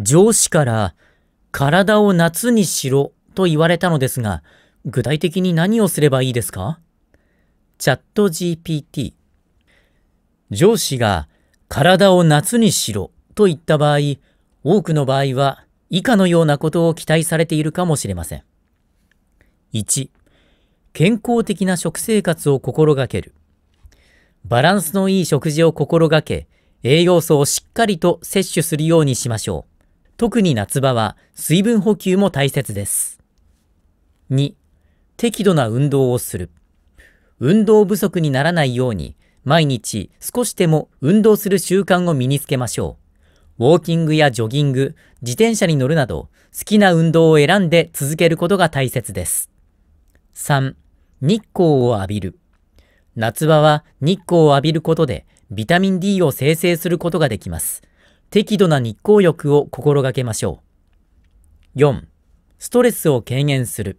上司から体を夏にしろと言われたのですが、具体的に何をすればいいですかチャット GPT 上司が体を夏にしろと言った場合、多くの場合は以下のようなことを期待されているかもしれません。1、健康的な食生活を心がける。バランスのいい食事を心がけ、栄養素をしっかりと摂取するようにしましょう。特に夏場は水分補給も大切です。2、適度な運動をする。運動不足にならないように、毎日少しでも運動する習慣を身につけましょう。ウォーキングやジョギング、自転車に乗るなど、好きな運動を選んで続けることが大切です。3、日光を浴びる。夏場は日光を浴びることでビタミン D を生成することができます。適度な日光浴を心がけましょう。4. ストレスを軽減する。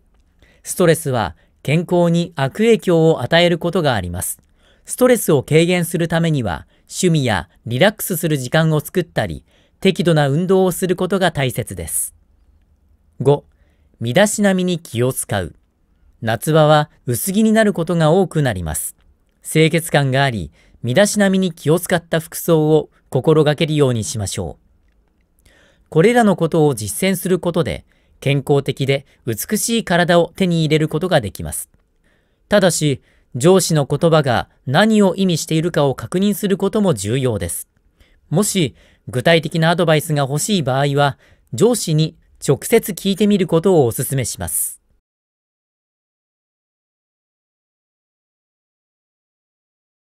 ストレスは健康に悪影響を与えることがあります。ストレスを軽減するためには、趣味やリラックスする時間を作ったり、適度な運動をすることが大切です。5. 身だしなみに気を使う。夏場は薄着になることが多くなります。清潔感があり、身だしなみに気を使った服装を心がけるようにしましょう。これらのことを実践することで、健康的で美しい体を手に入れることができます。ただし、上司の言葉が何を意味しているかを確認することも重要です。もし、具体的なアドバイスが欲しい場合は、上司に直接聞いてみることをお勧めします。